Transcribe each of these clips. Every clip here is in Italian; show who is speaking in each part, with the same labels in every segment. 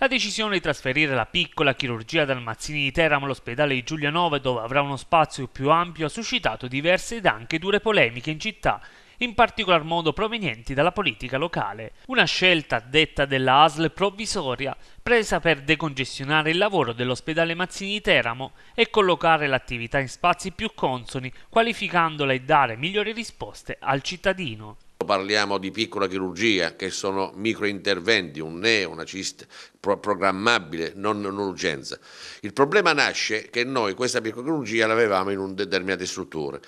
Speaker 1: La decisione di trasferire la piccola chirurgia dal Mazzini di Teramo all'ospedale di Giulianova, dove avrà uno spazio più ampio, ha suscitato diverse ed anche dure polemiche in città, in particolar modo provenienti dalla politica locale. Una scelta detta della ASL provvisoria, presa per decongestionare il lavoro dell'ospedale Mazzini di Teramo e collocare l'attività in spazi più consoni, qualificandola e dare migliori risposte al cittadino.
Speaker 2: Parliamo di piccola chirurgia, che sono microinterventi, un neo, una cista programmabile, non un'urgenza. Il problema nasce che noi questa piccola chirurgia l'avevamo in un determinate strutture.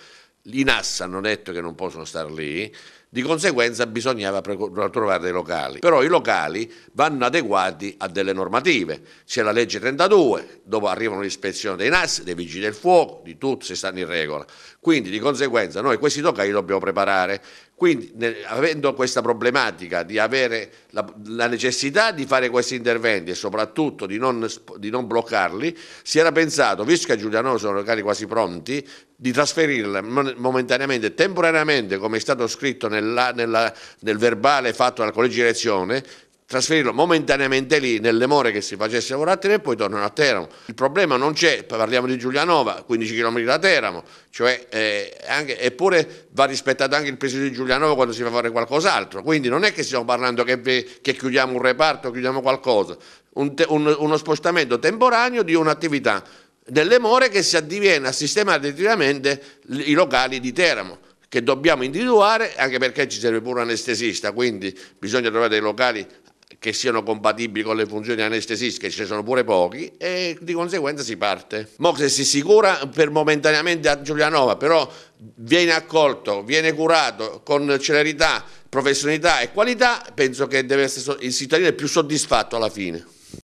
Speaker 2: I NAS hanno detto che non possono stare lì, di conseguenza bisognava trovare dei locali, però i locali vanno adeguati a delle normative. C'è la legge 32, dopo arrivano l'ispezione dei NAS, dei vigili del fuoco, di tutto se stanno in regola. Quindi di conseguenza noi questi locali dobbiamo preparare. Quindi avendo questa problematica di avere la, la necessità di fare questi interventi e soprattutto di non, di non bloccarli, si era pensato, visto che a Giuliano sono locali quasi pronti, di trasferirli momentaneamente, temporaneamente, come è stato scritto nel nella, nella, nel verbale fatto dal collegio di elezione trasferirlo momentaneamente lì nelle more che si facesse a lavorazione e poi tornano a Teramo. Il problema non c'è, parliamo di Giulianova, 15 km da Teramo, cioè, eh, anche, eppure va rispettato anche il presidio di Giulianova quando si fa fare qualcos'altro, quindi non è che stiamo parlando che, che chiudiamo un reparto, chiudiamo qualcosa, un un, uno spostamento temporaneo di un'attività delle more che si addiviene a sistemare definitivamente i locali di Teramo che dobbiamo individuare, anche perché ci serve pure un anestesista, quindi bisogna trovare dei locali che siano compatibili con le funzioni che ce ne sono pure pochi, e di conseguenza si parte. Mo se si sicura per momentaneamente a Giulianova, però viene accolto, viene curato con celerità, professionalità e qualità, penso che essere, il cittadino è più soddisfatto alla fine.